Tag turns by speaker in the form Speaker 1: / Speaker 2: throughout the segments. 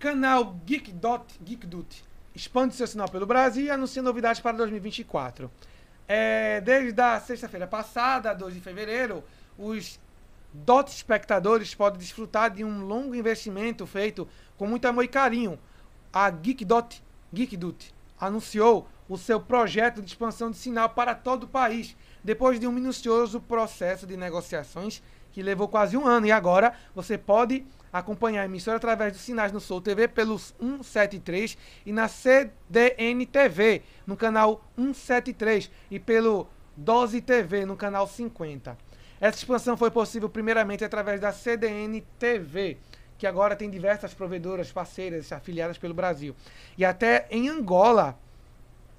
Speaker 1: Canal Geekdot, Geekdut expande seu sinal pelo Brasil e anuncia novidades para 2024. É, desde a sexta-feira passada, 2 de fevereiro, os DOT espectadores podem desfrutar de um longo investimento feito com muito amor e carinho. A Geekdot, Geekdut anunciou o seu projeto de expansão de sinal para todo o país, depois de um minucioso processo de negociações que levou quase um ano. E agora você pode acompanhar a emissora através dos sinais no Sol TV pelos 173 e na CDN TV no canal 173 e pelo Dose TV no canal 50. Essa expansão foi possível primeiramente através da CDN TV, que agora tem diversas provedoras parceiras afiliadas pelo Brasil. E até em Angola,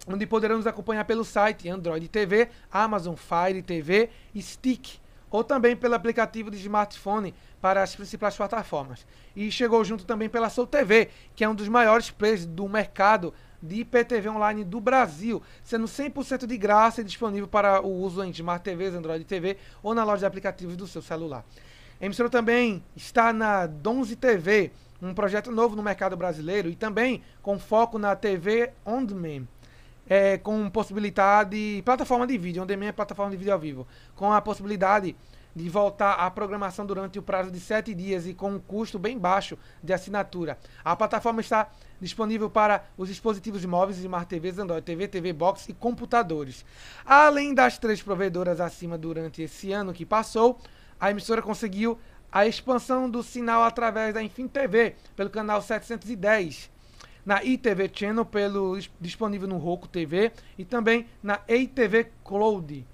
Speaker 1: onde poderão nos acompanhar pelo site Android TV, Amazon Fire TV Stick, ou também pelo aplicativo de smartphone para as principais plataformas. E chegou junto também pela Soul TV, que é um dos maiores players do mercado de IPTV online do Brasil, sendo 100% de graça e disponível para o uso em Smart TVs, Android TV ou na loja de aplicativos do seu celular. A emissora também está na Donze TV, um projeto novo no mercado brasileiro e também com foco na TV On Demand é, com possibilidade. Plataforma de vídeo, onde é plataforma de vídeo ao vivo. Com a possibilidade de voltar à programação durante o prazo de 7 dias e com um custo bem baixo de assinatura. A plataforma está disponível para os dispositivos móveis, Smart TVs, Android TV, TV Box e computadores. Além das três provedoras acima durante esse ano que passou, a emissora conseguiu a expansão do sinal através da Enfim TV, pelo canal 710 na ITV Channel, pelo, disponível no Roku TV e também na EITV Cloud.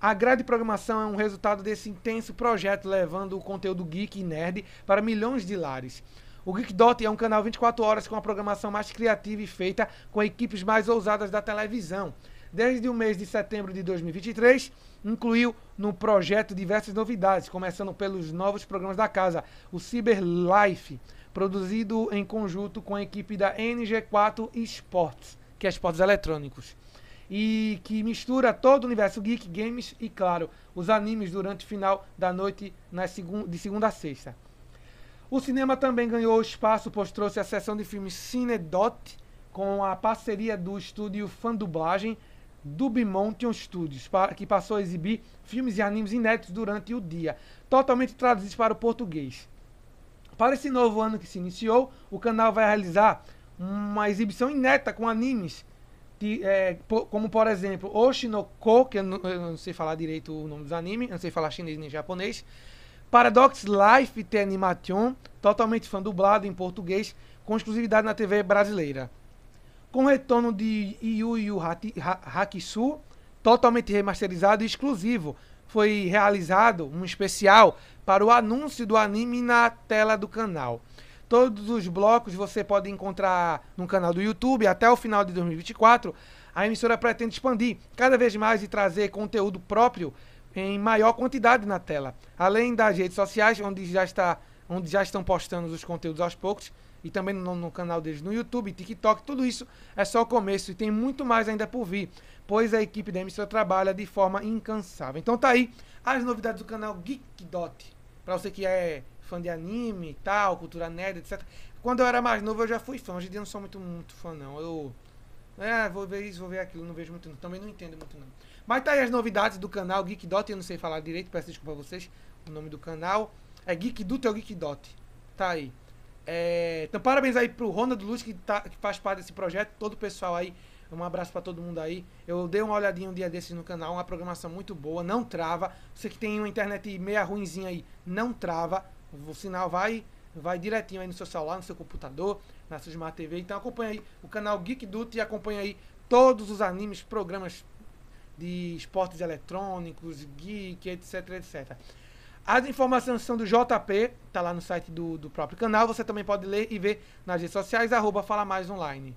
Speaker 1: A grade de programação é um resultado desse intenso projeto, levando o conteúdo geek e nerd para milhões de lares. O Geekdot é um canal 24 horas com a programação mais criativa e feita com equipes mais ousadas da televisão. Desde o mês de setembro de 2023, incluiu no projeto diversas novidades, começando pelos novos programas da casa, o Cyberlife, produzido em conjunto com a equipe da NG4 Esportes, que é esportes eletrônicos, e que mistura todo o universo geek, games e, claro, os animes durante o final da noite na segun de segunda a sexta. O cinema também ganhou espaço, pois trouxe a sessão de filmes Cinedot, com a parceria do estúdio Fandublagem Dubimontion Studios, que passou a exibir filmes e animes inéditos durante o dia, totalmente traduzidos para o português. Para esse novo ano que se iniciou, o canal vai realizar uma exibição inédita com animes, de, é, como por exemplo Oshinoko, que eu não, eu não, sei falar direito o nome dos animes, não sei falar chinês nem japonês, Paradox Life The Animation, totalmente fã dublado em português, com exclusividade na TV brasileira. Com retorno de Yu Yu Hakisu, totalmente remasterizado e exclusivo foi realizado um especial para o anúncio do anime na tela do canal. Todos os blocos você pode encontrar no canal do YouTube até o final de 2024. A emissora pretende expandir cada vez mais e trazer conteúdo próprio em maior quantidade na tela, além das redes sociais onde já está onde já estão postando os conteúdos aos poucos e também no, no, canal deles no YouTube, TikTok, tudo isso é só o começo e tem muito mais ainda por vir, pois a equipe da emissora trabalha de forma incansável. Então tá aí as novidades do canal Geek Dot. Pra você que é fã de anime e tal, cultura nerd, etc. Quando eu era mais novo eu já fui fã, hoje em dia eu não sou muito, muito fã não. Eu. É, vou ver isso, vou ver aquilo, não vejo muito não. Também não entendo muito não. Mas tá aí as novidades do canal Geek Dot, eu não sei falar direito, peço desculpa a vocês. O nome do canal é Geek Dot ou Geek Dot. Tá aí. É, então, parabéns aí pro Ronald Luz, que, tá, que faz parte desse projeto, todo o pessoal aí. Um abraço para todo mundo aí. Eu dei uma olhadinha um dia desses no canal, uma programação muito boa, não trava. Você que tem uma internet meia ruinzinha aí, não trava. O sinal vai vai direitinho aí no seu celular, no seu computador, na sua Smart TV. Então acompanha aí o canal Geek Duty e acompanha aí todos os animes, programas de esportes eletrônicos, geek, etc, etc. As informações são do JP, tá lá no site do, do próprio canal. Você também pode ler e ver nas redes sociais, arroba Fala Mais Online.